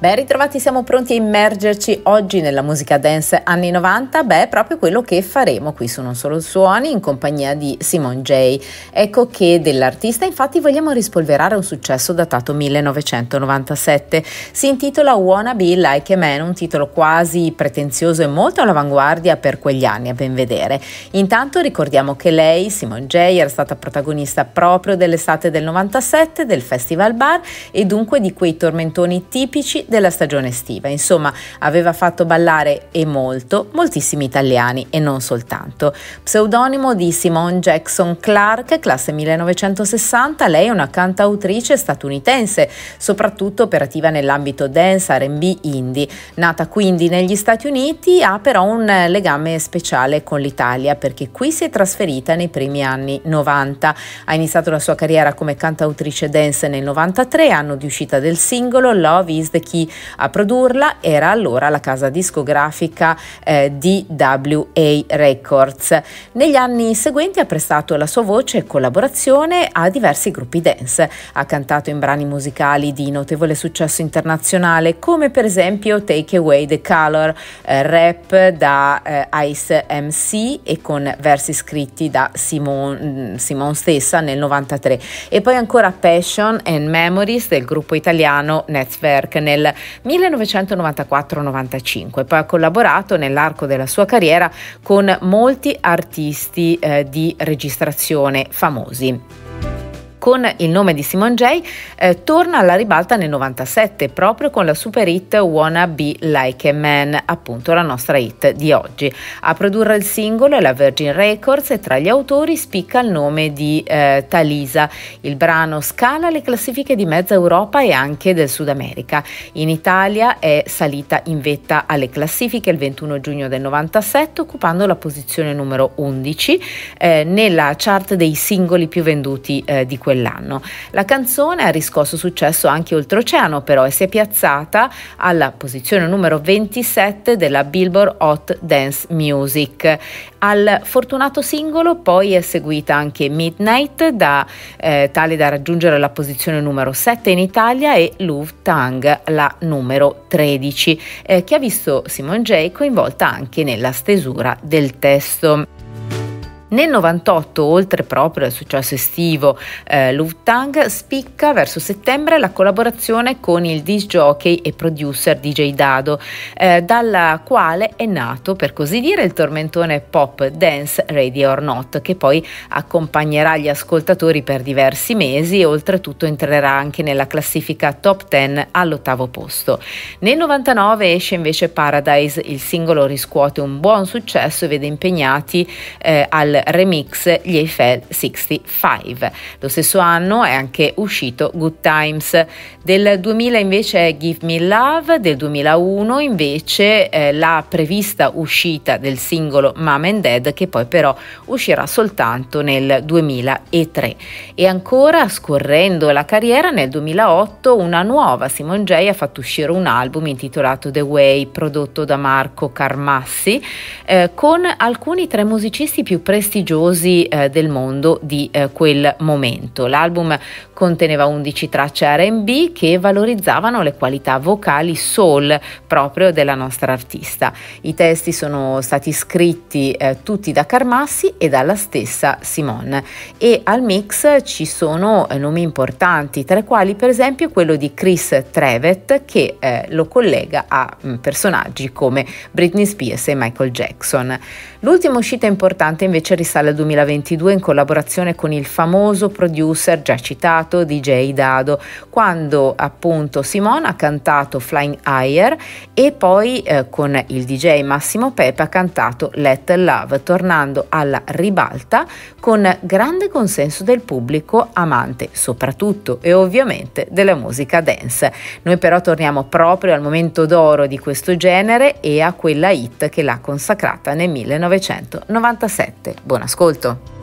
Ben ritrovati, siamo pronti a immergerci oggi nella musica dance anni 90? Beh, è proprio quello che faremo qui su Non Solo Suoni in compagnia di Simone J. Ecco che dell'artista infatti vogliamo rispolverare un successo datato 1997. Si intitola Wanna Be Like a Man, un titolo quasi pretenzioso e molto all'avanguardia per quegli anni a ben vedere. Intanto ricordiamo che lei, Simone J, era stata protagonista proprio dell'estate del 97 del Festival Bar e dunque di quei tormentoni tipici della stagione estiva. Insomma, aveva fatto ballare e molto moltissimi italiani e non soltanto. Pseudonimo di Simone Jackson Clark, classe 1960, lei è una cantautrice statunitense, soprattutto operativa nell'ambito dance, RB, indie. Nata quindi negli Stati Uniti, ha però un legame speciale con l'Italia perché qui si è trasferita nei primi anni 90. Ha iniziato la sua carriera come cantautrice dance nel 93, anno di uscita del singolo Love is the Key chi a produrla era allora la casa discografica eh, DWA Records. Negli anni seguenti ha prestato la sua voce e collaborazione a diversi gruppi dance. Ha cantato in brani musicali di notevole successo internazionale, come per esempio Take Away the Color, eh, rap da eh, Ice MC e con versi scritti da Simone, mm, Simone stessa nel 93 e poi ancora Passion and Memories del gruppo italiano Netzwerk nel 1994-95. Poi ha collaborato nell'arco della sua carriera con molti artisti eh, di registrazione famosi con il nome di Simon J, eh, torna alla ribalta nel 97, proprio con la super hit Wanna Be Like a Man, appunto la nostra hit di oggi. A produrre il singolo è la Virgin Records e tra gli autori spicca il nome di eh, Talisa. Il brano scala le classifiche di mezza Europa e anche del Sud America. In Italia è salita in vetta alle classifiche il 21 giugno del 97, occupando la posizione numero 11 eh, nella chart dei singoli più venduti eh, di quella quell'anno. La canzone ha riscosso successo anche oltreoceano però e si è piazzata alla posizione numero 27 della Billboard Hot Dance Music. Al fortunato singolo poi è seguita anche Midnight, da, eh, tale da raggiungere la posizione numero 7 in Italia e Louvre Tang, la numero 13, eh, che ha visto Simone J coinvolta anche nella stesura del testo. Nel 98, oltre proprio al successo estivo eh, Luftang, spicca verso settembre la collaborazione con il disc jockey e producer DJ Dado, eh, dalla quale è nato, per così dire, il tormentone pop dance Ready or Not, che poi accompagnerà gli ascoltatori per diversi mesi e oltretutto entrerà anche nella classifica top 10 all'ottavo posto. Nel 99 esce invece Paradise, il singolo riscuote un buon successo e vede impegnati eh, al remix Gli Eiffel 65. Lo stesso anno è anche uscito Good Times. Del 2000 invece è Give Me Love, del 2001 invece eh, la prevista uscita del singolo Mom and Dad che poi però uscirà soltanto nel 2003. E ancora scorrendo la carriera nel 2008 una nuova Simone J ha fatto uscire un album intitolato The Way prodotto da Marco Carmassi eh, con alcuni tra i musicisti più presenti prestigiosi eh, del mondo di eh, quel momento. L'album conteneva 11 tracce RB che valorizzavano le qualità vocali soul proprio della nostra artista. I testi sono stati scritti eh, tutti da Carmassi e dalla stessa Simone e al mix ci sono eh, nomi importanti, tra i quali per esempio quello di Chris Trevet che eh, lo collega a mh, mm, personaggi come Britney Spears e Michael Jackson. L'ultima uscita importante invece risale al 2022 in collaborazione con il famoso producer già citato DJ Dado, quando appunto Simone ha cantato Flying Higher e poi eh, con il DJ Massimo Pepe ha cantato Let Love, tornando alla ribalta con grande consenso del pubblico amante soprattutto e ovviamente della musica dance. Noi però torniamo proprio al momento d'oro di questo genere e a quella hit che l'ha consacrata nel 1997. Buon ascolto!